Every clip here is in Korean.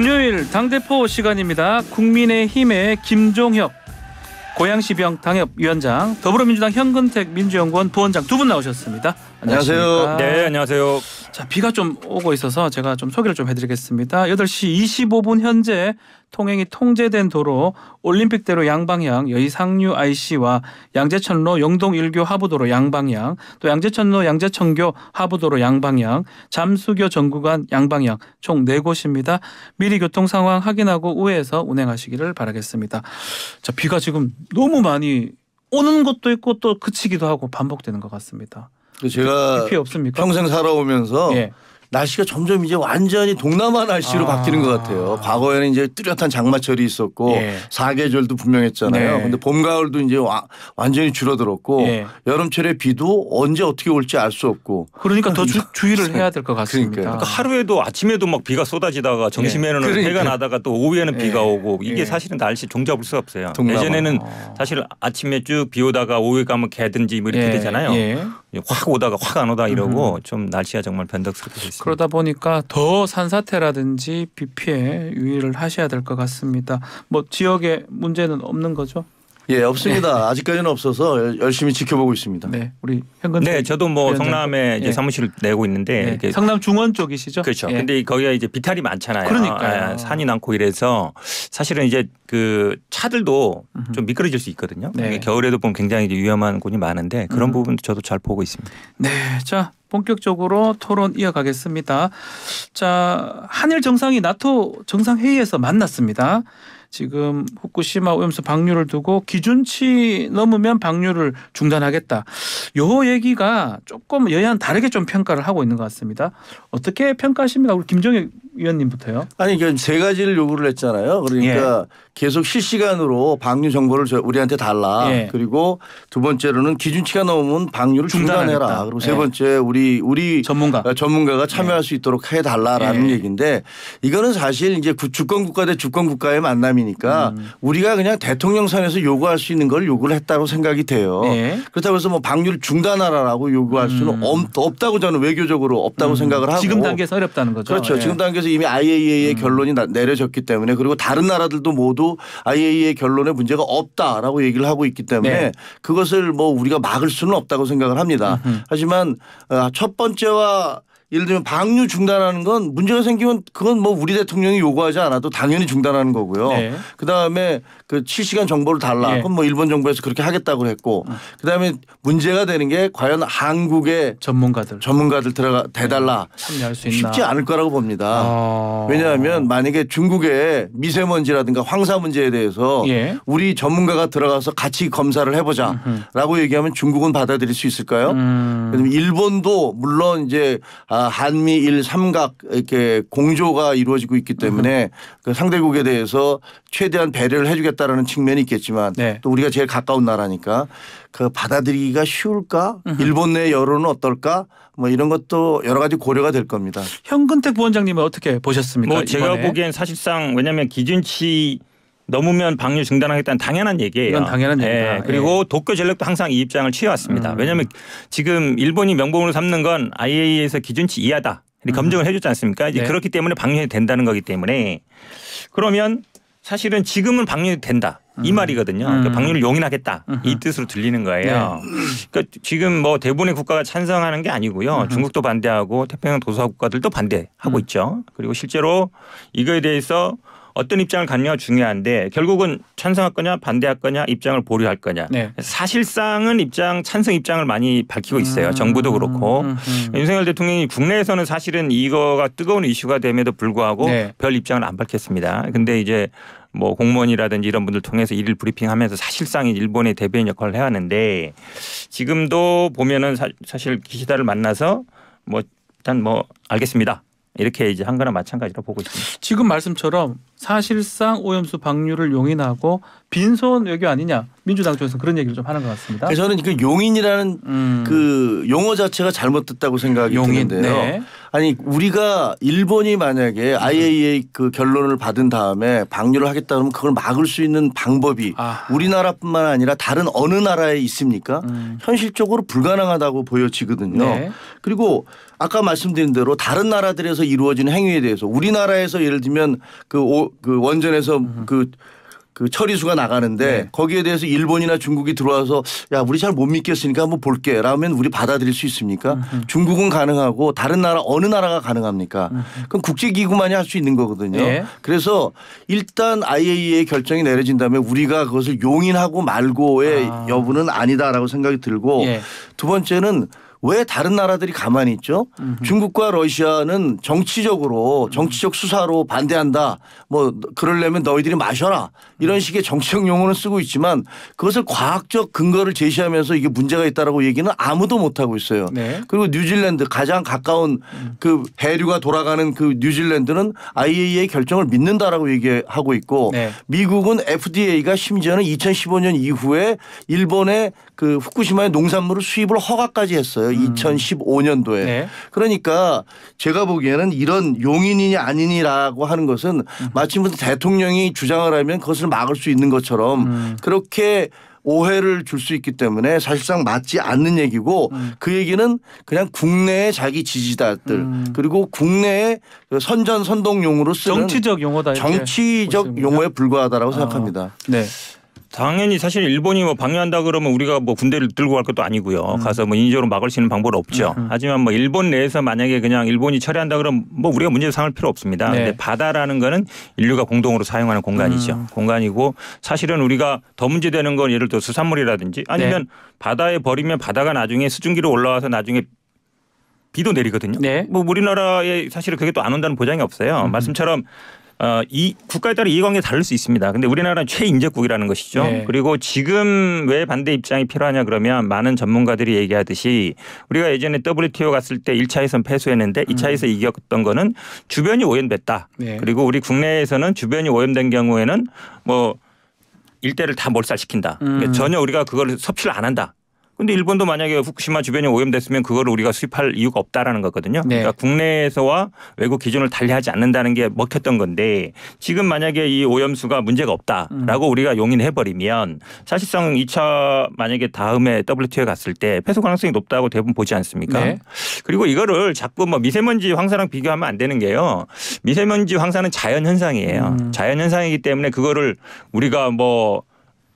금요일 당대표 시간입니다. 국민의힘의 김종혁 고양시병 당협위원장, 더불어민주당 현근택 민주연구원 부원장 두 분 나오셨습니다. 안녕하세요. 네, 안녕하세요. 자, 비가 좀 오고 있어서 제가 좀 소개를 좀 해드리겠습니다. 8시 25분 현재 통행이 통제된 도로 올림픽대로 양방향 여의상류 IC와 양재천로 영동 1교 하부도로 양방향 또 양재천로 양재천교 하부도로 양방향 잠수교 전구간 양방향 총 4곳입니다. 미리 교통 상황 확인하고 우회해서 운행하시기를 바라겠습니다. 자, 비가 지금 너무 많이 오는 것도 있고 또 그치기도 하고 반복되는 것 같습니다. 제가 그 없습니까? 평생 살아오면서 예. 날씨가 점점 이제 완전히 동남아 날씨로 아. 바뀌는 것 같아요. 과거에는 이제 뚜렷한 장마철이 있었고 예. 사계절도 분명했잖아요. 네. 근데 봄 가을도 이제 와, 완전히 줄어들었고 예. 여름철에 비도 언제 어떻게 올지 알 수 없고 그러니까 더 주, 주의를 네. 해야 될 것 같습니다. 그러니까. 하루에도 아침에도 막 비가 쏟아지다가 예. 점심에는 예. 그러니까. 해가 나다가 또 오후에는 예. 비가 오고 이게 예. 사실은 날씨 종잡을 수 없어요. 동남아. 예전에는 어. 사실 아침에 쭉 비 오다가 오후에 가면 개든지 뭐 이렇게 되잖아요. 예, 확 오다가 확 안 오다 이러고 음. 좀 날씨가 정말 변덕스럽습니다 그러다 보니까 더 산사태라든지 비 피해 유의를 하셔야 될 것 같습니다. 뭐 지역에 문제는 없는 거죠? 예, 없습니다. 네. 아직까지는 없어서 열심히 지켜보고 있습니다. 네, 우리 현근. 네, 저도 뭐 성남에 네. 예. 사무실 내고 있는데 네. 성남 중원 쪽이시죠? 그렇죠. 예. 근데 거기가 이제 비탈이 많잖아요. 그러니까 산이 많고 이래서 사실은 이제 그 차들도 음흠. 좀 미끄러질 수 있거든요. 네. 겨울에도 보면 굉장히 위험한 곳이 많은데 그런 음. 부분도 저도 잘 보고 있습니다. 네, 자 본격적으로 토론 이어가겠습니다. 자 한일 정상이 나토 정상 회의에서 만났습니다. 지금 후쿠시마 오염수 방류를 두고 기준치 넘으면 방류를 중단하겠다. 요 얘기가 조금 여야는 다르게 좀 평가를 하고 있는 것 같습니다. 어떻게 평가하십니까? 우리 김정일 위원님부터요. 아니 그세 가지를 요구를 했잖아요. 그러니까 예. 계속 실시간으로 방류 정보를 우리한테 달라. 예. 그리고 두 번째로는 기준치가 넘으면 방류를 중단하겠 중단해라. 그리고 세 예. 번째 우리 우리 전문가 어, 전문가가 예. 참여할 수 있도록 해 달라라는 예. 얘기인데 이거는 사실 이제 주권 국가 대 주권 국가의 만남이니까 음. 우리가 그냥 대통령 상에서 요구할 수 있는 걸 요구를 했다고 생각이 돼요. 그렇다고 해서 뭐 방류를 중단하라라고 요구할 수는 음. 없, 다고 저는 외교적으로 없다고 음. 생각을 하고 지금 단계에서 어렵다는 거죠. 그렇죠. 지금 단계에서 이미 IAEA의 음. 결론이 내려졌기 때문에 그리고 다른 나라들도 모두 결론도 i a e a 결론에 문제가 없다라고 얘기를 하고 있기 때문에 네. 그것을 뭐 우리가 막을 수는 없다고 생각을 합니다. 으흠. 하지만 어, 첫 번째와 예를 들면 방류 중단하는 건 문제가 생기면 그건 뭐 우리 대통령이 요구하지 않아도 당연히 중단하는 거고요. 네. 그다음에 그 실시간 정보를 달라. 예. 그럼 뭐 일본 정부에서 그렇게 하겠다고 했고 음. 그다음에 문제가 되는 게 과연 한국의 전문가들 전문가들 들어가 대달라 네. 참여할 수 있나 쉽지 않을 거라고 봅니다. 어... 왜냐하면 만약에 중국의 미세먼지라든가 황사 문제에 대해서 예. 우리 전문가가 들어가서 같이 검사를 해보자라고 얘기하면 중국은 받아들일 수 있을까요? 음. 일본도 물론 이제 아, 한미 일 삼각 이렇게 공조가 이루어지고 있기 때문에 그 상대국에 대해서 최대한 배려를 해주겠다. 해야겠다라는 측면이 있겠지만 네. 또 우리가 제일 가까운 나라니까 그 받아들이기가 쉬울까? 으흠. 일본 내 여론은 어떨까? 뭐 이런 것도 여러 가지 고려가 될 겁니다. 현근택 부원장님은 어떻게 보셨습니까? 뭐 제가 이번에? 보기엔 사실상 왜냐하면 기준치 넘으면 방류 중단하겠다는 당연한 얘기예요. 이건 당연한 예, 얘기다. 예. 그리고 예. 도쿄 전력도 항상 이 입장을 취해왔습니다. 음. 왜냐하면 지금 일본이 명분으로 삼는 건 IAEA에서 기준치 이하다. 음. 검증을 해줬지 않습니까? 이제 네. 그렇기 때문에 방류해 된다는 거기 때문에 그러면 사실은 지금은 방류 된다. 이 음. 말이거든요. 그러니까 음. 그러니까 방류를 용인하겠다 이 뜻으로 들리는 거예요. 네. 그러니까 지금 뭐 대부분의 국가가 찬성하는 게 아니고요. 으 중국도 반대하고 태평양 도서 국가들도 반대하고 음. 있죠. 그리고 실제로 이거에 대해서 어떤 입장을 갖냐 중요한데 결국은 찬성할 거냐 반대할 거냐 입장을 보류할 거냐 네. 사실상은 입장 찬성 입장을 많이 밝히고 있어요 음. 정부도 그렇고 음. 윤석열 대통령이 국내에서는 사실은 이거가 뜨거운 이슈가 됨에도 불구하고 네. 별 입장을 안 밝혔습니다 근데 이제 뭐 공무원이라든지 이런 분들 통해서 일일 브리핑하면서 사실상 일본의 대변인 역할을 해왔는데 지금도 보면은 사, 실 기시다를 만나서 뭐 일단 뭐 알겠습니다. 이렇게 이제 한 거나 마찬가지로 보고 있습니다. 지금 말씀처럼 사실상 오염수 방류를 용인하고 빈손 외교 아니냐 민주당 쪽에서 그런 얘기를 좀 하는 것 같습니다. 그러니까 저는 그 용인이라는 음. 그 용어 자체가 잘못됐다고 생각이 용인, 드는데요. 네. 아니 우리가 일본이 만약에 IAEA 그 결론을 받은 다음에 방류를 하겠다 그러면 그걸 막을 수 있는 방법이 아. 우리나라뿐만 아니라 다른 어느 나라에 있습니까? 음. 현실적으로 불가능하다고 보여지거든요. 네. 그리고 아까 말씀드린 대로 다른 나라들에서 이루어진 행위에 대해서 우리나라에서 예를 들면 그 그, 원전에서 그그 그 처리수가 나가는데 네. 거기에 대해서 일본이나 중국이 들어와서 야 우리 잘 못 믿겠으니까 한번 볼게 라면 우리 받아들일 수 있습니까 으흠. 중국은 가능하고 다른 나라 어느 나라가 가능합니까 으흠. 그럼 국제기구만이 할 수 있는 거거든요 네. 그래서 일단 IAEA의 결정이 내려진 다음에 우리가 그것을 용인하고 말고의 아. 여부는 아니다라고 생각이 들고 네. 두 번째는 왜 다른 나라들이 가만히 있죠? 음흠. 중국과 러시아는 정치적으로 음. 정치적 수사로 반대한다. 뭐 그러려면 너희들이 마셔라. 이런 음. 식의 정치적 용어는 쓰고 있지만 그것을 과학적 근거를 제시하면서 이게 문제가 있다라고 얘기는 아무도 못 하고 있어요. 네. 그리고 뉴질랜드 가장 가까운 음. 그 배류가 돌아가는 그 뉴질랜드는 IAEA의 결정을 믿는다라고 얘기하고 있고 네. 미국은 FDA가 심지어는 2015년 이후에 일본의 그 후쿠시마의 농산물을 수입을 허가까지 했어요. 있었어요. 음. 2015년도에. 네. 그러니까 제가 보기에는 이런 용인이냐 아니니라고 하는 것은 음. 마치 무슨 대통령이 주장을 하면 그것을 막을 수 있는 것처럼 음. 그렇게 오해를 줄 수 있기 때문에 사실상 맞지 않는 얘기고 음. 그 얘기는 그냥 국내의 자기 지지자들 음. 그리고 국내의 그 선전 선동용으로 쓰는 정치적 용어다 정치적 용어에 불과하다라고 어. 생각합니다. 네. 당연히 사실 일본이 뭐 방해한다 그러면 우리가 뭐 군대를 들고 갈 것도 아니고요. 음. 가서 뭐 인위적으로 막을 수 있는 방법은 없죠. 음, 음. 하지만 뭐 일본 내에서 만약에 그냥 일본이 처리한다 그러면 뭐 우리가 문제 삼을 필요 없습니다. 네. 근데 바다라는 거는 인류가 공동으로 사용하는 공간이죠. 음. 공간이고 사실은 우리가 더 문제되는 건 예를 들어 수산물이라든지 아니면 네. 바다에 버리면 바다가 나중에 수증기로 올라와서 나중에 비도 내리거든요. 네. 뭐 우리나라에 사실은 그게 또 안 온다는 보장이 없어요. 음. 음. 말씀처럼 어, 이 국가에 따라 이해관계 다를 수 있습니다. 근데 우리나라는 최인제국이라는 것이죠. 네. 그리고 지금 왜 반대 입장이 필요하냐 그러면 많은 전문가들이 얘기하듯이 우리가 예전에 WTO 갔을 때 1차 에선 패소했는데 2차에서 음. 이겼던 거는 주변이 오염됐다. 네. 그리고 우리 국내에서는 주변이 오염된 경우에는 뭐 일대를 다 몰살시킨다. 그러니까 음. 그러니까 전혀 우리가 그걸 섭취를 안 한다. 근데 일본도 만약에 후쿠시마 주변이 오염됐으면 그걸 우리가 수입할 이유가 없다라는 거거든요. 네. 그러니까 국내에서와 외국 기준을 달리하지 않는다는 게 먹혔던 건데 지금 만약에 이 오염수가 문제가 없다라고 음. 우리가 용인해 버리면 사실상 2차 만약에 다음에 WTO에 갔을 때 폐소 가능성이 높다고 대부분 보지 않습니까? 네. 그리고 이거를 자꾸 뭐 미세먼지 황사랑 비교하면 안 되는 게요. 미세먼지 황사는 자연 현상이에요. 음. 자연 현상이기 때문에 그거를 우리가 뭐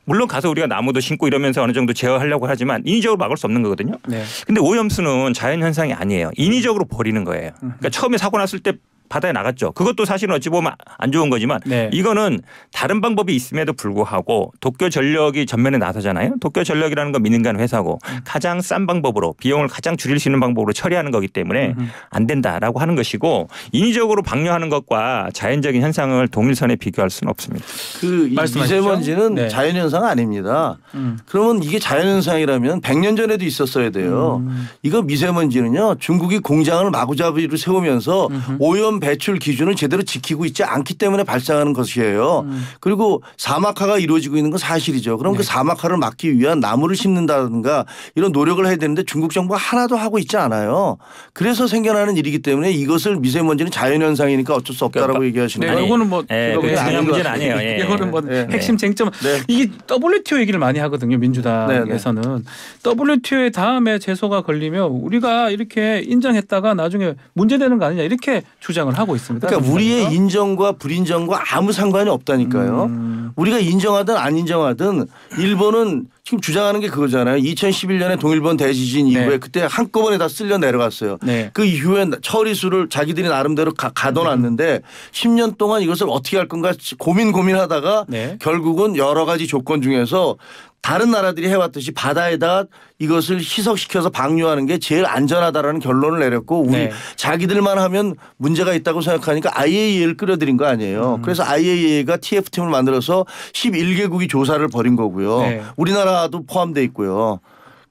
물론 가서 우리가 나무도 심고 이러면서 어느 정도 제어하려고 하지만 인위적으로 막을 수 없는 거거든요. 네. 근데 오염수는 자연 현상이 아니에요. 인위적으로 버리는 거예요. 그러니까 음. 처음에 사고 났을 때 바다에 나갔죠. 그것도 사실은 어찌 보면 안 좋은 거지만 네. 이거는 다른 방법이 있음에도 불구하고 도쿄 전력이 전면에 나서잖아요. 도쿄 전력이라는 건 민간 회사고 음. 가장 싼 방법으로 비용을 가장 줄일 수 있는 방법으로 처리하는 거기 때문에 음. 안 된다라고 하는 것이고 인위적으로 방류하는 것과 자연적인 현상을 동일선에 비교할 수는 없습니다. 그 미세먼지는 네. 자연 현상 아닙니다. 음. 그러면 이게 자연 현상이라면 100년 전에도 있었어야 돼요. 음. 이거 미세먼지는요 중국이 공장을 마구잡이로 세우면서 음흠. 오염 배출 기준을 제대로 지키고 있지 않기 때문에 발생하는 것이에요. 음. 그리고 사막화가 이루어지고 있는 건 사실이죠. 그럼 그 네. 그 사막화를 막기 위한 나무를 심는다든가 이런 노력을 해야 되는데 중국 정부가 하나도 하고 있지 않아요. 그래서 생겨나는 일이기 때문에 이것을 미세먼지는 자연현상이니까 어쩔 수 없다라고 그러니까 얘기하시는 네, 거예요. 네. 이거는 뭐 네. 네. 중요한 문제는 아니에요. 예. 이거는 뭐 예. 핵심 쟁점 네. 이게 WTO 얘기를 많이 하거든요. 네, 민주당에서는 WTO에 다음에 제소가 걸리면 우리가 이렇게 인정했다가 나중에 문제되는 거 아니냐 이렇게 주장. 주장을 하고 있습니다. 그러니까 우리의 인정과 불인정과 아무 상관이 없다니까요. 음. 우리가 인정하든 안 인정하든 일본은 지금 주장하는 게 그거잖아요. 2011년에 동일본 대지진 네. 이후에 네. 그때 한꺼번에 다 쓸려 내려갔어요. 네. 그 이후에 처리수를 자기들이 나름대로 가, 가둬놨는데 네. 10년 동안 이것을 어떻게 할 건가 고민 고민하다가 네. 결국은 여러 가지 조건 중에서 다른 나라들이 해왔듯이 바다에다 이것을 희석시켜서 방류하는 게 제일 안전하다라는 결론을 내렸고 우리 네. 자기들만 하면 문제가 있다고 생각하니까 IAEA를 끌어들인 거 아니에요. 음. 그래서 IAEA가 TF팀을 만들어서 11개국이 조사를 벌인 거고요. 네. 우리나라 과학자도 포함돼 있고요.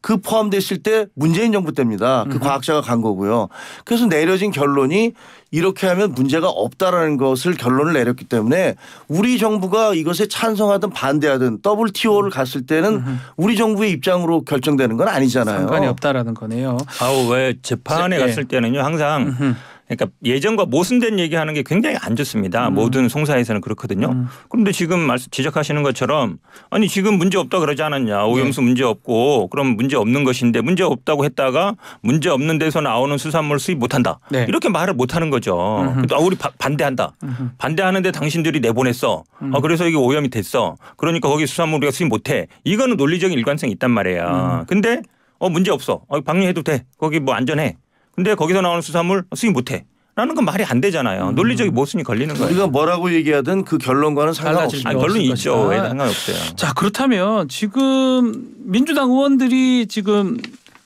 그 포함됐을 때 문재인 정부 때입니다. 그음 과학자가 간 거고요. 그래서 내려진 결론이 이렇게 하면 문제가 없다라는 것을 결론을 내렸기 때문에 우리 정부가 이것에 찬성하든 반대하든 WTO를 음. 갔을 때는 음 우리 정부의 입장으로 결정되는 건 아니잖아요. 상관이 없다라는 거네요. 아왜 재판에 네. 갔을 예. 때는요 항상 음흠. 그러니까 예전과 모순된 얘기하는 게 굉장히 안 좋습니다. 음. 모든 송사에서는 그렇거든요. 음. 그런데 지금 말씀 지적하시는 것처럼 아니 지금 문제 없다 그러지 않았냐 오염수 네. 문제 없고 그럼 문제 없는 것인데 문제 없다고 했다가 문제 없는 데서 나오는 수산물 수입 못한다 네. 이렇게 말을 못하는 거죠. 음아 우리 바, 반대한다. 음흠. 반대하는데 당신들이 내보냈어. 아, 음. 아, 그래서 이게 오염이 됐어. 그러니까 거기 수산물 우리가 수입 못해. 이거는 논리적인 일관성이 있단 말이에요. 음. 근데 어 문제 없어. 어, 방류해도 돼. 거기 뭐 안전해. 근데 거기서 나오는 수산물 수입 못해. 라는 건 말이 안 되잖아요. 음. 논리적인 모순이 걸리는 거예요. 우리가 뭐라고 얘기하든 그 결론과는 상관없죠. 아니, 결론이 있죠. 상관없어요. 자 그렇다면 지금 민주당 의원들이 지금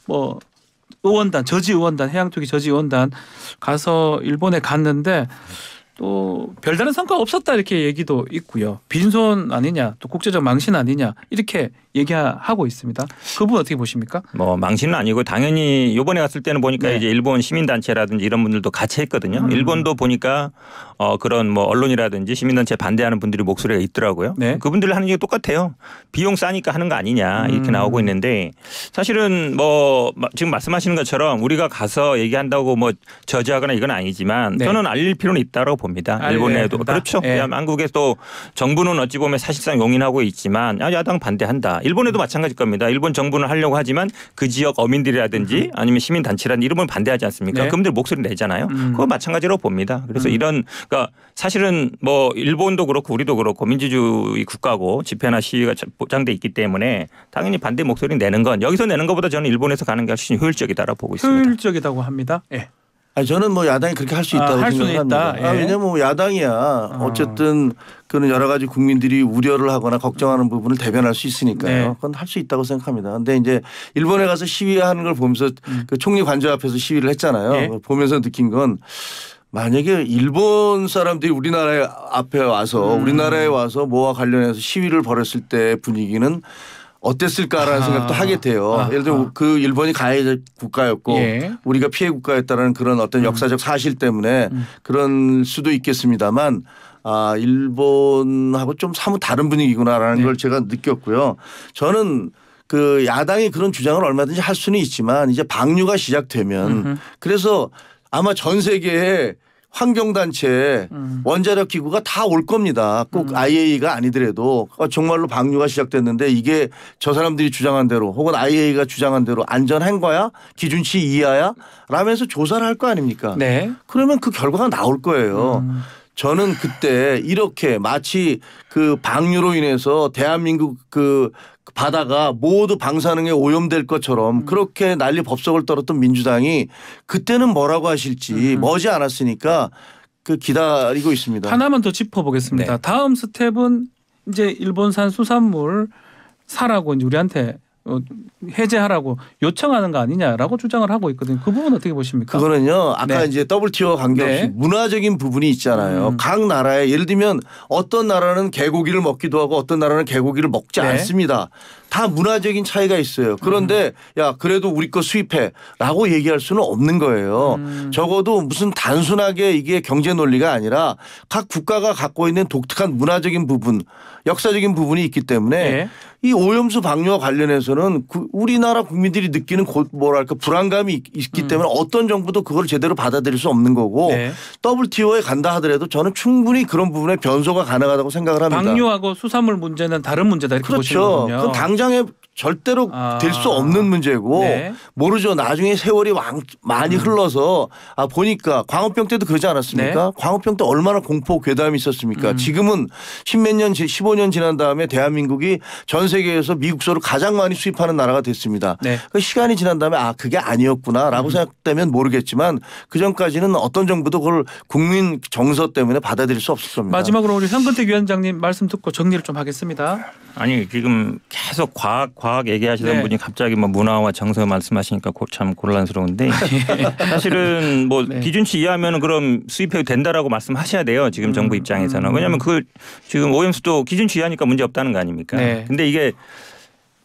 뭐 의원단 저지 의원단 해양 쪽이 저지 의원단 가서 일본에 갔는데 또 별다른 성과 없었다 이렇게 얘기도 있고요. 빈손 아니냐, 또 국제적 망신 아니냐 이렇게 얘기하고 있습니다. 그분 어떻게 보십니까? 뭐 망신은 아니고 당연히 이번에 갔을 때는 보니까 네. 이제 일본 시민단체라든지 이런 분들도 같이 했거든요. 음. 일본도 보니까 어 그런 뭐 언론이라든지 시민단체 반대하는 분들이 목소리가 있더라고요. 네. 그분들 하는 게 똑같아요. 비용 싸니까 하는 거 아니냐 이렇게 음. 나오고 있는데 사실은 뭐 지금 말씀하시는 것처럼 우리가 가서 얘기한다고 뭐 저지하거나 이건 아니지만 네. 저는 알릴 필요는 있다고 봅니다. 아, 예, 일본에도 예, 그렇죠. 예. 한국에도 정부는 어찌 보면 사실상 용인하고 있지만 야당 반대한다. 일본에도 마찬가지일 겁니다. 일본 정부는 하려고 하지만 그 지역 어민들이라든지 음. 아니면 시민 단체라는 이름 반대하지 않습니까? 네. 그분들 목소리 내잖아요. 음. 그거 마찬가지로 봅니다. 그래서 음. 이런 그러니까 사실은 뭐 일본도 그렇고 우리도 그렇고 민주주의 국가고 집회나 시위가 보장돼 있기 때문에 당연히 반대 목소리 내는 건 여기서 내는 것보다 저는 일본에서 가는 게 훨씬 효율적이다라고 보고 있습니다. 효율적이다고 합니다. 예. 네. 아니 저는 뭐 야당이 그렇게 할수 아, 있다고 아, 할 생각합니다. 있다. 예. 아, 왜냐면 뭐 야당이야 아. 어쨌든 그는 여러 가지 국민들이 우려를 하거나 걱정하는 부분을 대변할 수 있으니까요. 네. 그건 할 수 있다고 생각합니다. 근데 이제 일본에 가서 시위하는 걸 보면서 음. 그 총리 관저 앞에서 시위를 했잖아요. 예. 보면서 느낀 건 만약에 일본 사람들이 우리나라 에 앞에 와서 음. 우리나라에 와서 뭐와 관련해서 시위를 벌였을 때 분위기는 어땠을까라는 아. 생각도 하게 돼요. 아 예를 들어 그 일본이 가해 국가였고 예. 우리가 피해 국가였다는 그런 어떤 음. 역사적 사실 때문에 음. 그런 수도 있겠습니다만 아 일본하고 좀 사뭇 다른 분위기구나라는 네. 걸 제가 느꼈고요. 저는 그 야당이 그런 주장을 얼마든지 할 수는 있지만 이제 방류가 시작되면 음흠. 그래서 아마 전 세계에 환경단체 음. 원자력 기구가 다 올 겁니다. 꼭 음. i a e 가 아니더라도 어, 정말로 방류가 시작됐는데 이게 저 사람들이 주장한 대로 혹은 IAEA가 주장한 대로 안전한 거야 기준치 이하야 라면서 조사를 할 거 아닙니까? 네. 그러면 그 결과가 나올 거예요. 음. 저는 그때 이렇게 마치 그 방류로 인해서 대한민국 그 바다가 모두 방사능에 오염될 것처럼 음. 그렇게 난리 법석을 떨었던 민주당이 그때는 뭐라고 하실지 음, 음. 머지 않았으니까 그 기다리고 있습니다. 하나만 더 짚어보겠습니다. 네. 다음 스텝은 이제 일본산 수산물 사라고 이제 우리한테 어, 해제하라고 요청하는 거 아니냐라고 주장을 하고 있거든요. 그 부분 어떻게 보십니까? 그거는요. 아까 네. 이제 WTO 관계없이 네. 문화적인 부분이 있잖아요. 음. 각 나라에 예를 들면 어떤 나라는 개고기를 먹기도 하고 어떤 나라는 개고기를 먹지 네. 않습니다. 다 문화적인 차이가 있어요. 그런데 음. 야 그래도 우리 거 수입해라고 얘기할 수는 없는 거예요. 음. 적어도 무슨 단순하게 이게 경제 논리가 아니라 각 국가가 갖고 있는 독특한 문화적인 부분, 역사적인 부분이 있기 때문에 예. 이 오염수 방류와 관련해서는 우리나라 국민들이 느끼는 고, 뭐랄까 불안감이 있기 음. 때문에 어떤 정부도 그걸 제대로 받아들일 수 없는 거고 네. 예. WTO에 간다 하더라도 저는 충분히 그런 부분에 변소가 가능하다고 생각을 합니다. 방류하고 수산물 문제는 다른 문제다 이렇게 그렇죠. 보시는 군요 그럼 당장 입장에 절대로 아. 될수 없는 문제고 네. 모르죠. 나중에 세월이 왕, 많이 음. 흘러서 아 보니까 광우병 때도 그러지 않았습니까? 네. 광우병 때 얼마나 공포 괴담이 있었습니까? 음. 지금은 십몇 년, 십오 년 지난 다음에 대한민국이 전 세계에서 미국서를 가장 많이 수입하는 나라가 됐습니다. 네. 그 시간이 지난 다음에 아 그게 아니었구나라고 음. 생각되면 모르겠지만 그 전까지는 어떤 정부도 그걸 국민 정서 때문에 받아들일 수 없을 겁니다. 마지막으로 우리 현근택 위원장님 말씀 듣고 정리를 좀 하겠습니다. 아니 지금 계속 과학 과학 얘기하시던 네. 분이 갑자기 뭐 문화와 정서 말씀하시니까 참 곤란스러운데 사실은 뭐 네. 기준치 이하면은 그럼 수입해도 된다라고 말씀하셔야 돼요. 지금 음. 정부 입장에서는 음. 왜냐하면 그 지금 오염수도 기준치 이하니까 문제 없다는 거 아닙니까? 네. 근데 이게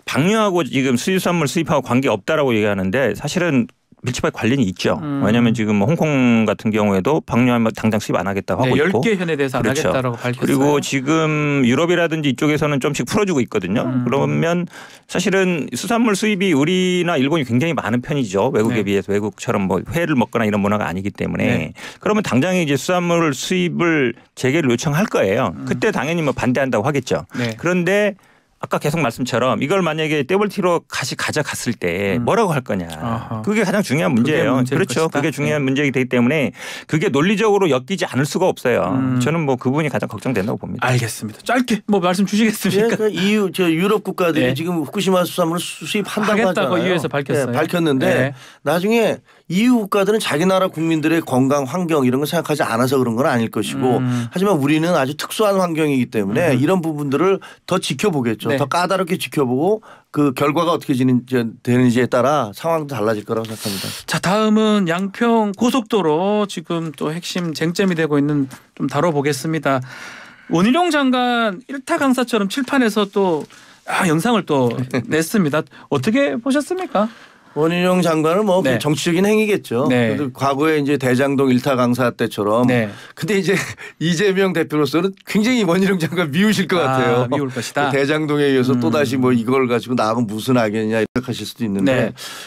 방류하고 지금 수입산물 수입하고 관계 없다라고 얘기하는데 사실은 밀집할 관련이 있죠. 음. 왜냐하면 지금 뭐 홍콩 같은 경우에도 방류하면 당장 수입 안 하겠다고 하고 네, 있고 10개 현에 대해서 그렇죠. 안 하겠다라고 밝혔어요. 그리고 지금 유럽이라든지 이쪽에서는 좀씩 풀어주고 있거든요. 음. 그러면 사실은 수산물 수입이 우리나 일본이 굉장히 많은 편이죠. 외국에 네. 비해서 외국처럼 뭐 회를 먹거나 이런 문화가 아니기 때문에 네. 그러면 당장에 이제 수산물 수입을 재개를 요청할 거예요. 음. 그때 당연히 뭐 반대한다고 하겠죠. 네. 그런데 아까 계속 말씀처럼 이걸 만약에 떼벌티로 다시 가져갔을 때 음. 뭐라고 할 거냐. 아하. 그게 가장 중요한 문제예요. 그게 그렇죠. 것이다. 그게 중요한 네. 문제이기 때문에 그게 논리적으로 엮이지 않을 수가 없어요. 음. 저는 뭐그 부분이 가장 걱정된다고 봅니다. 알겠습니다. 짧게 뭐 말씀 주시겠습니까? 네, 그 EU 저 유럽 국가들이 네. 지금 후쿠시마 수산물을 수입한다고 하겠다고 하잖에서 밝혔어요. 네, 밝혔는데 네. 나중에 이유 국가들은 자기 나라 국민들의 건강 환경 이런 걸 생각하지 않아서 그런 건 아닐 것이고 음. 하지만 우리는 아주 특수한 환경이기 때문에 음. 이런 부분들을 더 지켜보겠죠. 네. 더 까다롭게 지켜보고 그 결과가 어떻게 되는지에 따라 상황도 달라질 거라고 생각합니다. 자 다음은 양평 고속도로 지금 또 핵심 쟁점이 되고 있는 좀 다뤄보겠습니다. 원희룡 장관 일타 강사처럼 칠판에서 또 아, 영상을 또 냈습니다. 어떻게 보셨습니까? 원희룡 장관은 뭐 네. 정치적인 행위겠죠. 네. 과거에 이제 대장동 일타 강사 때처럼. 네. 근데 이제 이재명 대표로서는 굉장히 원희룡 장관 미우실 것 아, 같아요. 미울 것이다. 그 대장동에 의해서 음. 또 다시 음. 뭐 이걸 가지고 나하고 무슨 악연이냐 생각하실 수도 있는데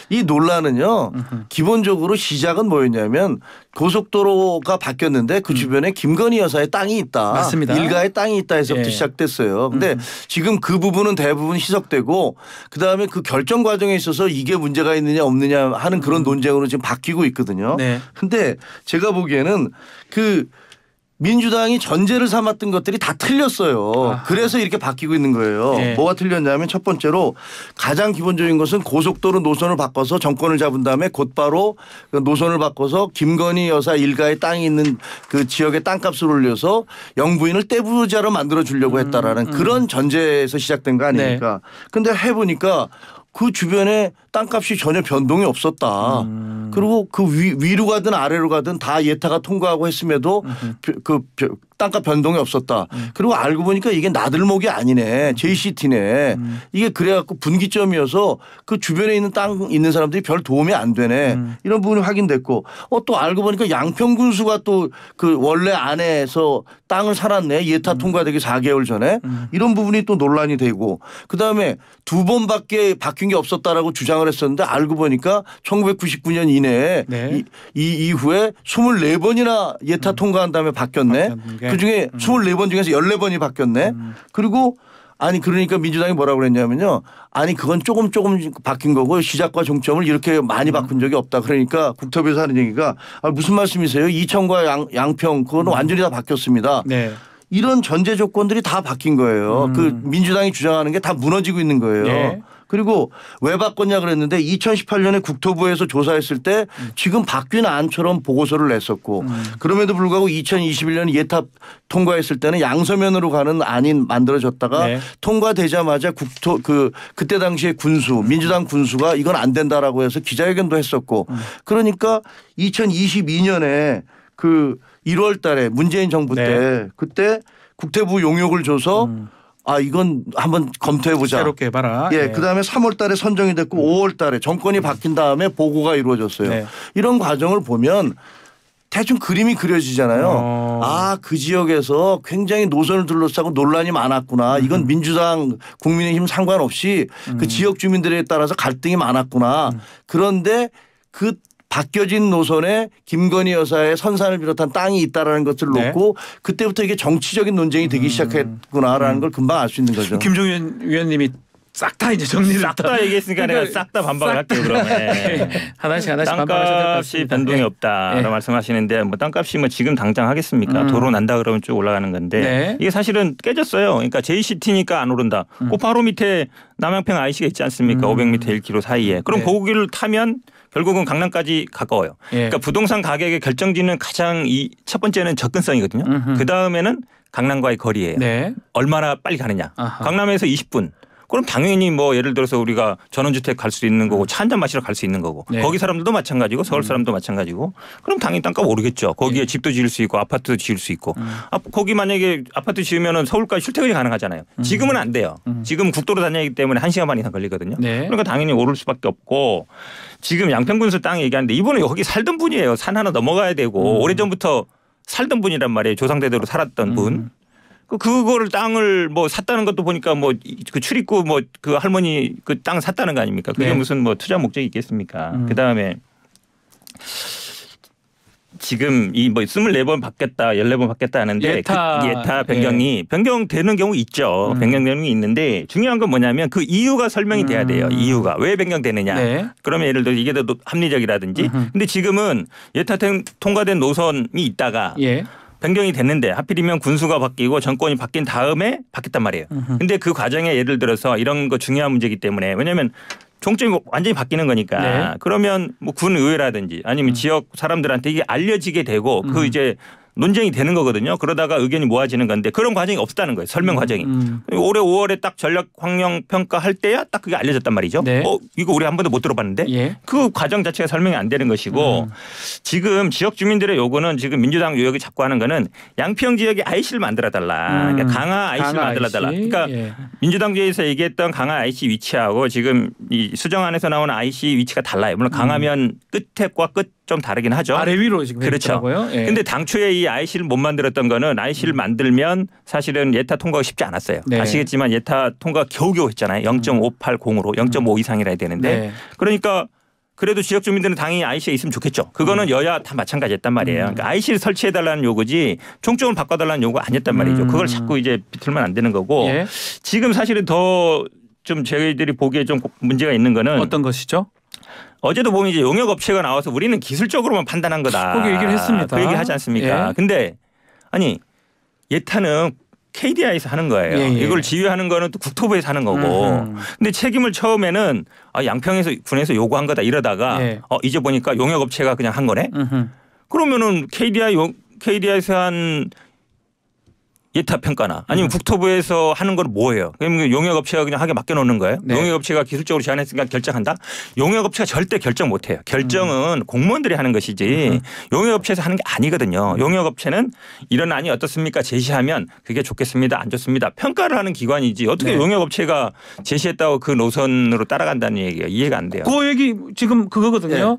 네. 이 논란은요. 으흠. 기본적으로 시작은 뭐였냐면 고속도로가 바뀌었는데 그 음. 주변에 김건희 여사의 땅이 있다. 맞습니다. 일가의 땅이 있다 해서부터 예. 시작됐어요. 근데 음. 지금 그 부분은 대부분 희석되고 그다음에 그 결정 과정에 있어서 이게 문제가 있느냐 없느냐 하는 그런 음. 논쟁으로 지금 바뀌고 있거든요. 네. 근데 제가 보기에는 그 민주당이 전제를 삼았던 것들이 다 틀렸어요. 아하. 그래서 이렇게 바뀌고 있는 거예요. 네. 뭐가 틀렸냐면 첫 번째로 가장 기본적인 것은 고속도로 노선을 바꿔서 정권을 잡은 다음에 곧바로 노선을 바꿔서 김건희 여사 일가의 땅이 있는 그 지역의 땅값을 올려서 영부인을 떼부자로 만들어 주려고 음, 했다라는 음, 음. 그런 전제에서 시작된 거 아닙니까? 네. 근데 해보니까 그 주변에 땅값이 전혀 변동이 없었다. 음. 그리고 그 위, 위로 가든 아래로 가든 다 예타가 통과하고 했음에도 음. 그 땅값 변동이 없었다. 음. 그리고 알고 보니까 이게 나들목이 아니네. 음. JCT네. 음. 이게 그래갖고 분기점이어서 그 주변에 있는 땅 있는 사람들이 별 도움이 안 되네. 음. 이런 부분이 확인됐고 어, 또 알고 보니까 양평군수가 또 그 원래 안에서 땅을 살았네. 예타 통과되기 4개월 전에 이런 부분이 또 논란이 되고 그 다음에 두 번밖에 바뀐 게 없었다라고 주장을 그랬었는데 알고 보니까 1999년 이내에 네. 이, 이, 이후에 24번이나 예타 음. 통과한 다음에 바뀌었네. 그 중에 음. 24번 중에서 14번이 바뀌었네. 음. 그리고 아니 그러니까 민주당이 뭐라고 그랬냐면요. 아니 그건 조금 조금 바뀐 거고 시작과 종점을 이렇게 많이 음. 바꾼 적이 없다. 그러니까 국토부에서 하는 얘기가 아, 무슨 말씀이세요? 이천과 양, 양평 그거는 음. 완전히 다 바뀌었습니다. 네. 이런 전제 조건들이 다 바뀐 거예요. 음. 그 민주당이 주장하는 게 다 무너지고 있는 거예요. 네. 그리고 왜 바꿨냐 그랬는데 2018년에 국토부에서 조사했을 때 음. 지금 바뀐 안처럼 보고서를 냈었고 음. 그럼에도 불구하고 2021년 예탑 통과했을 때는 양서면으로 가는 안이 만들어졌다가 네. 통과되자마자 국토 그 그때 당시에 군수 음. 민주당 군수가 이건 안 된다라고 해서 기자회견도 했었고 음. 그러니까 2022년에 그 1월 달에 문재인 정부 네. 때 그때 국태부 용역을 줘서 음. 아 이건 한번 검토해 보자. 새롭게 해봐라. 예, 네. 그다음에 3월 달에 선정이 됐고 음. 5월 달에 정권이 바뀐 다음에 보고가 이루어졌어요. 네. 이런 과정을 보면 대충 그림이 그려지잖아요. 어. 아그 지역에서 굉장히 노선을 둘러싸고 논란이 많았구나. 음. 이건 음. 민주당 국민의힘 상관없이 그 음. 그 지역 주민들에 따라서 갈등이 많았구나. 음. 그런데 그 바뀌어진 노선에 김건희 여사의 선산을 비롯한 땅이 있다라는 것을 네. 놓고 그때부터 이게 정치적인 논쟁이 되기 음. 시작했구나라는 음. 걸 금방 알 수 있는 거죠. 김종현 위원님이 싹 다 이제 정리를 싹 다 얘기했으니까 내가 그러니까 싹다반박 할게요 그러면 네. 네. 하나씩 하나씩 땅값이 변동이 없다라고 네. 말씀하시는데 뭐 땅값이 뭐 지금 당장 하겠습니까 음. 도로 난다 그러면 쭉 올라가는 건데 네. 이게 사실은 깨졌어요 그러니까 JCT니까 안 오른다 음. 그 바로 밑에 남양평 IC가 있지 않습니까 음. 500m 1km 사이에 그럼 네. 거기를 타면 결국은 강남까지 가까워요. 예. 그러니까 부동산 가격의 결정지는 가장 이첫 번째는 접근성이거든요. 그 다음에는 강남과의 거리예요. 네. 얼마나 빨리 가느냐. 아하. 강남에서 20분, 그럼 당연히 뭐 예를 들어서 우리가 전원주택 갈 수 있는 거고 차 한잔 마시러 갈 수 있는 거고 네. 거기 사람들도 마찬가지고 서울 음. 사람도 음. 마찬가지고 그럼 당연히 땅값 오르겠죠. 거기에 네. 집도 지을 수 있고 아파트도 지을 수 있고 음. 아, 거기 만약에 아파트 지으면은 서울까지 출퇴근이 가능하잖아요. 음. 지금은 안 돼요. 음. 지금 국도로 다녀야기 하 때문에 한 시간 반 이상 걸리거든요. 네. 그러니까 당연히 오를 수밖에 없고 지금 양평군수 땅 얘기하는데 이분은 여기 살던 분이에요. 산 하나 넘어가야 되고 오래전부터 살던 분이란 말이에요. 조상대대로 살았던 분. 그 그거를 땅을 뭐 샀다는 것도 보니까 뭐 그 출입구 뭐 그 할머니 그 땅 샀다는 거 아닙니까? 그게 네. 무슨 뭐 투자 목적이 있겠습니까? 음. 그 다음에 지금 이뭐 스물네 번 받겠다, 열네 번 받겠다 하는데 예타, 그 예타 네. 변경이 예. 변경되는 경우 있죠. 음. 변경되는 게 있는데 중요한 건 뭐냐면 그 이유가 설명이 돼야 돼요. 음. 이유가 왜 변경되느냐. 네. 그러면 예를 들어 이게 더 합리적이라든지. 음 근데 지금은 예타 통과된 노선이 있다가 예. 변경이 됐는데 하필이면 군수가 바뀌고 정권이 바뀐 다음에 바뀌었단 말이에요. 으흠. 근데 그 과정에 예를 들어서 이런 거 중요한 문제이기 때문에 왜냐하면 종점이 완전히 바뀌는 거니까 네. 그러면 뭐 군의회라든지 아니면 음. 지역 사람들한테 이게 알려지게 되고 그 음. 이제 논쟁이 되는 거거든요. 그러다가 의견이 모아지는 건데 그런 과정이 없다는 거예요. 설명 음, 과정이. 음, 음. 올해 5월에 딱 전략 환경 평가할 때야 딱 그게 알려졌단 말이죠. 네. 어, 이거 우리 한 번도 못 들어봤는데 예. 그 과정 자체가 설명이 안 되는 것이고 음. 지금 지역 주민들의 요구는 지금 민주당 요역이 자꾸 하는 거는 양평 지역에 IC를 만들어 달라. 음. 그러니까 강화 IC를 만들어 달라. 그러니까 예. 민주당 지에서 얘기했던 강화 IC 위치하고 지금 이 수정안에서 나오는 IC 위치가 달라요. 물론 음. 강화면 끝에과 끝좀 다르긴 하죠. 아래 위로 지금 그렇죠. 그런데 예. 당초에 이 IC를 못 만들었던 거는 IC를 음. 만들면 사실은 예타 통과가 쉽지 않았어요. 네. 아시겠지만 예타 통과 겨우겨우 했잖아요. 0.580으로 음. 0.5 음. 이상이라 해야 되는데 네. 그러니까 그래도 지역 주민들은 당연히 IC에 있으면 좋겠죠. 그거는 음. 여야 다 마찬가지였단 말이에요. 음. 그러니까 IC를 설치해달라는 요구지 총종을 바꿔달라는 요구가 아니었단 말이죠. 그걸 자꾸 이제 비틀면 안 되는 거고 예. 지금 사실은 더 좀 저희들이 보기에 좀 문제가 있는 거는 어떤 것이죠? 어제도 보면 이제 용역 업체가 나와서 우리는 기술적으로만 판단한 거다. 그렇게 얘기를 했습니다. 그 얘기 하지 않습니까? 예. 근데 아니 예타는 KDI에서 하는 거예요. 예, 예. 이걸 지휘하는 거는 또 국토부에서 하는 거고. 음 근데 책임을 처음에는 아, 양평에서 군에서 요구한 거다 이러다가 예. 어, 이제 보니까 용역업체가 그냥 한 거네. 음흠. 그러면은 KDI 용, KDI에서 한 예타 평가나 아니면 음. 국토부에서 하는 건 뭐예요? 그러면 용역업체가 그냥 하게 맡겨놓는 거예요. 네. 용역업체가 기술적으로 제안했으니까 결정한다. 용역업체가 절대 결정 못해요. 결정은 음. 공무원들이 하는 것이지 음. 용역업체에서 하는 게 아니거든요. 음. 용역업체는 이런 안이 어떻습니까? 제시하면 그게 좋겠습니다. 안 좋습니다. 평가를 하는 기관이지 어떻게 네. 용역업체가 제시했다고 그 노선으로 따라간다는 얘기가 이해가 안 돼요. 그 얘기 지금 그거거든요. 네.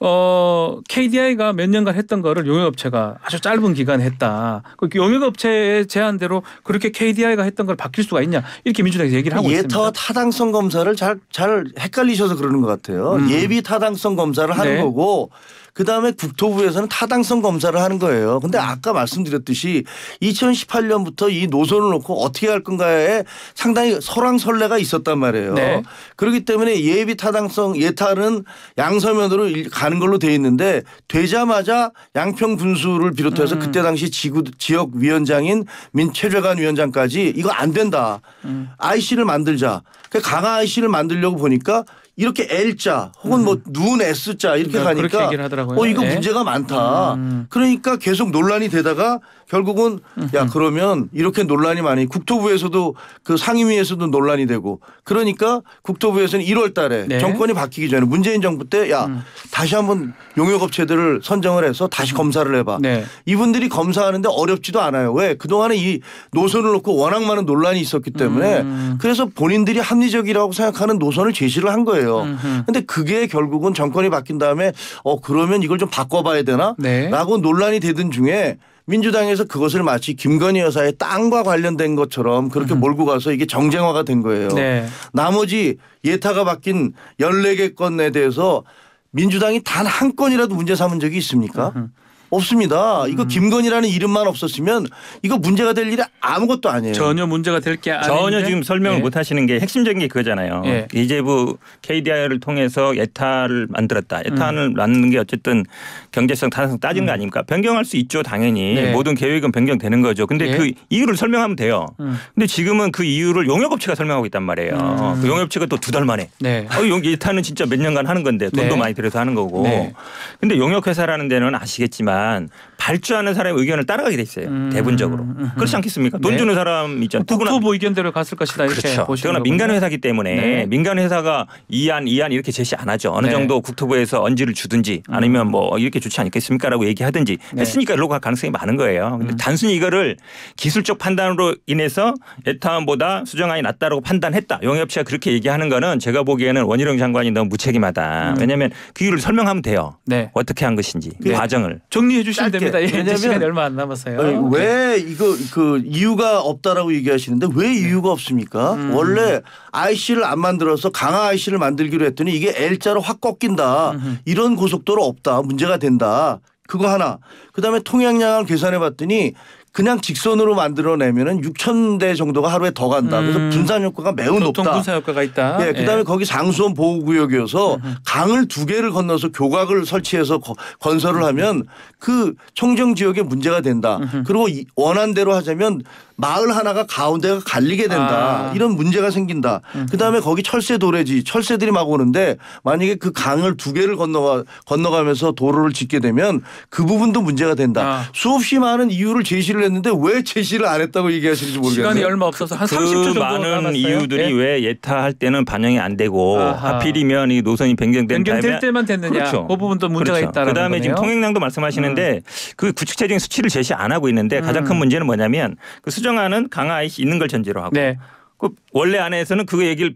어, KDI가 몇 년간 했던 거를 용역업체가 아주 짧은 기간 에 했다. 그용역업체 제안대로 그렇게 KDI가 했던 걸 바뀔 수가 있냐 이렇게 민주당에서 얘기를 하고 예타 있습니다. 타당성 검사를 잘 잘 헷갈리셔서 그러는 것 같아요. 음. 예비 타당성 검사를 하는 네. 거고 그 다음에 국토부에서는 타당성 검사를 하는 거예요. 근데 음. 아까 말씀드렸듯이 2018년부터 이 노선을 놓고 어떻게 할 건가에 상당히 설왕설래가 있었단 말이에요. 네. 그렇기 때문에 예비 타당성 예탈은 양서면으로 가는 걸로 돼 있는데 되자마자 양평 분수를 비롯해서 음. 그때 당시 지구 지역 위원장인 민 최재관 위원장까지 이거 안 된다. 음. IC를 만들자. 그 강화 IC를 만들려고 보니까 이렇게 L자 혹은 뭐 음. 뭐눈운 S자 이렇게 그러니까 가니까 어 이거 네. 문제가 많다. 음. 그러니까 계속 논란이 되다가 결국은 야 그러면 이렇게 논란이 많이 국토부에서도 그 상임위에서도 논란이 되고 그러니까 국토부에서는 1월 달에 네. 정권이 바뀌기 전에 문재인 정부 때야 음. 다시 한번 용역업체들을 선정을 해서 다시 음. 검사를 해봐. 네. 이분들이 검사하는데 어렵지도 않아요. 왜 그동안에 이 노선을 놓고 워낙 많은 논란이 있었기 때문에 음. 그래서 본인들이 합리적이라고 생각하는 노선을 제시를 한 거예요. 음흠. 근데 그게 결국은 정권이 바뀐 다음에 어 그러면 이걸 좀 바꿔봐야 되나라고 네. 논란이 되던 중에 민주당에서 그것을 마치 김건희 여사의 땅과 관련된 것처럼 그렇게 음. 몰고 가서 이게 정쟁화가 된 거예요. 네. 나머지 예타가 바뀐 14개 건에 대해서 민주당이 단 한 건이라도 문제 삼은 적이 있습니까? 음. 없습니다. 이거 음. 김건희라는 이름만 없었으면 이거 문제가 될 일이 아무것도 아니에요. 전혀 문제가 될 게 아닌데 전혀 지금 설명을 예. 못 하시는 게 핵심적인 게 그거잖아요. 예. 이재부 KDI를 통해서 에타를 만들었다. 에탄을 음. 만드는 게 어쨌든 경제성 탄성 따진 음. 거 아닙니까? 변경할 수 있죠, 당연히. 네. 모든 계획은 변경되는 거죠. 근데 예. 그 이유를 설명하면 돼요. 음. 근데 지금은 그 이유를 용역업체가 설명하고 있단 말이에요. 음. 그 용역업체가 또 두 달 만에. 네. 어, 에탄은 진짜 몇 년간 하는 건데 돈도 네. 많이 들여서 하는 거고. 네. 근데 용역회사라는 데는 아시겠지만 있지 발주하는 사람의 의견을 따라가게 돼 있어요. 음. 대분적으로. 그렇지 않겠습니까? 돈 네. 주는 사람 있잖아요. 국토부 의견대로 갔을 것이다 이렇게 그렇죠. 보시는 거군요. 민간 회사기 때문에 네. 민간 회사가 이안 이안 이렇게 제시 안 하죠. 어느 네. 정도 국토부에서 언지를 주든지 음. 아니면 뭐 이렇게 좋지 않겠습니까라고 얘기하든지 네. 했으니까 이로 갈 가능성이 많은 거예요. 근데 음. 단순히 이거를 기술적 판단으로 인해서 에타원보다 수정안이 낫다라고 판단했다. 용역업체가 그렇게 얘기하는 거는 제가 보기에는 원희룡 장관이 너무 무책임하다. 음. 왜냐하면 그 이유를 설명하면 돼요. 네. 어떻게 한 것인지 그 네. 과정을 정리해 주시면 됩니다. 맞니다 예, 예, 왜냐면 시간이 얼마 안 남았어요. 아니, 네. 왜 이거 그 이유가 없다라고 얘기하시는데 왜 네. 이유가 없습니까? 음. 원래 IC를 안 만들어서 강화 IC를 만들기로 했더니 이게 L자로 확 꺾인다. 음흠. 이런 고속도로 없다. 문제가 된다. 그거 하나. 그다음에 통행량을 계산해 봤더니 그냥 직선으로 만들어내면은 6천 대 정도가 하루에 더 간다. 그래서 음. 분산 효과가 매우 높다. 분산 효과가 있다. 예, 예. 그다음에 예. 거기 장수원 보호구역이어서 음, 음. 강을 두 개를 건너서 교각을 설치해서 거, 건설을 하면 그 청정 지역에 문제가 된다. 그리고 원한대로 하자면 마을 하나가 가운데가 갈리게 된다. 아. 이런 문제가 생긴다. 음. 그다음에 거기 철새 도래지 철새들이 막 오는데 만약에 그 강을 두 개를 건너가 건너가면서 도로를 짓게 되면 그 부분도 문제가 된다. 아. 수없이 많은 이유를 제시를 했는데 왜 제시를 안 했다고 얘기하시는지 모르겠어요. 시간이 얼마 없어서 한그 30초 정도 많은 남았어요. 이유들이 네. 왜 예타할 때는 반영이 안 되고 아하. 하필이면 이 노선이 변경된 변경될 때만 됐느냐. 그렇죠. 그 부분도 문제가 그렇죠. 있다 그다음에 지금 통행량도 말씀하시는데 음. 그 구축체적인 수치를 제시 안 하고 있는데 가장 큰 음. 문제는 뭐냐면 그 수정 수정하는 강화안 있는 걸 전제로 하고 네. 그 원래 안에서는 그 얘기를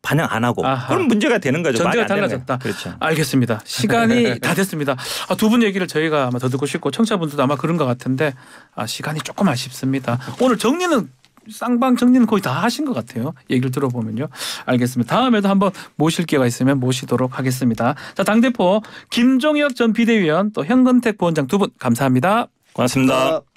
반영 안 하고 아하. 그럼 문제가 되는 거죠. 전제가 달라졌다. 그렇죠. 알겠습니다. 시간이 다 됐습니다. 아, 두분 얘기를 저희가 아마 더 듣고 싶고 청취자분들도 아마 그런 것 같은데 아, 시간이 조금 아쉽습니다. 오늘 정리는 쌍방 정리는 거의 다 하신 것 같아요. 얘기를 들어보면요. 알겠습니다. 다음에도 한번 모실 기회가 있으면 모시도록 하겠습니다. 자, 당대표 김종혁 전 비대위원 또 현근택 부원장 두 분 감사합니다. 고맙습니다. 고맙습니다.